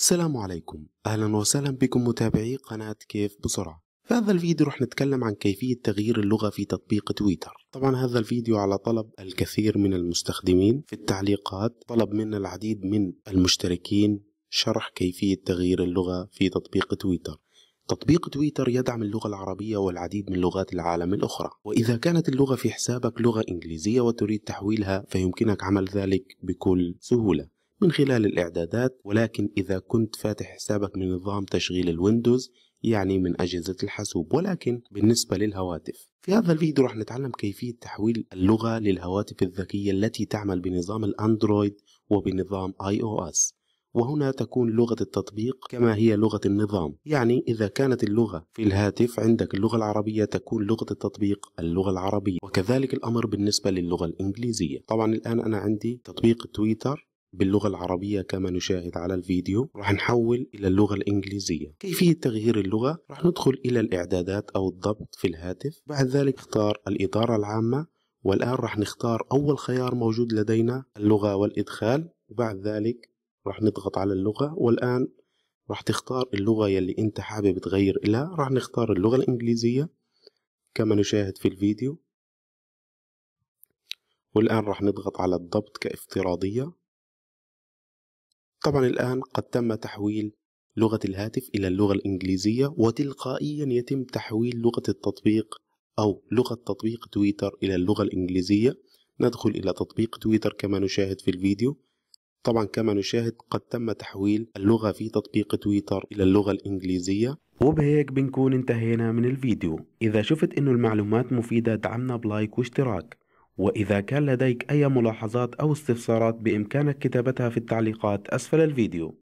السلام عليكم أهلا وسهلا بكم متابعي قناة كيف بسرعة في هذا الفيديو رح نتكلم عن كيفية تغيير اللغة في تطبيق تويتر طبعا هذا الفيديو على طلب الكثير من المستخدمين في التعليقات طلب منا العديد من المشتركين شرح كيفية تغيير اللغة في تطبيق تويتر تطبيق تويتر يدعم اللغة العربية والعديد من لغات العالم الأخرى وإذا كانت اللغة في حسابك لغة إنجليزية وتريد تحويلها فيمكنك عمل ذلك بكل سهولة من خلال الإعدادات ولكن إذا كنت فاتح حسابك من نظام تشغيل الويندوز يعني من أجهزة الحاسوب ولكن بالنسبة للهواتف في هذا الفيديو راح نتعلم كيفية تحويل اللغة للهواتف الذكية التي تعمل بنظام الأندرويد وبنظام آي أو إس وهنا تكون لغة التطبيق كما هي لغة النظام يعني إذا كانت اللغة في الهاتف عندك اللغة العربية تكون لغة التطبيق اللغة العربية وكذلك الأمر بالنسبة للغة الإنجليزية طبعا الآن أنا عندي تطبيق تويتر باللغة العربية كما نشاهد على الفيديو راح نحول إلى اللغة الإنجليزية كيفية تغيير اللغة راح ندخل إلى الإعدادات أو الضبط في الهاتف بعد ذلك اختار الإدارة العامة والآن راح نختار أول خيار موجود لدينا اللغة والإدخال وبعد ذلك راح نضغط على اللغة والآن راح تختار اللغة يلي أنت حابب تغير إلها راح نختار اللغة الإنجليزية كما نشاهد في الفيديو والآن راح نضغط على الضبط كافتراضية طبعا الآن قد تم تحويل لغة الهاتف إلى اللغة الإنجليزية وتلقائيا يتم تحويل لغة التطبيق أو لغة تطبيق تويتر إلى اللغة الإنجليزية ندخل إلى تطبيق تويتر كما نشاهد في الفيديو طبعا كما نشاهد قد تم تحويل اللغة في تطبيق تويتر إلى اللغة الإنجليزية وبهيك بنكون انتهينا من الفيديو إذا شفت أنه المعلومات مفيدة دعمنا بلايك واشتراك وإذا كان لديك أي ملاحظات أو استفسارات بإمكانك كتابتها في التعليقات أسفل الفيديو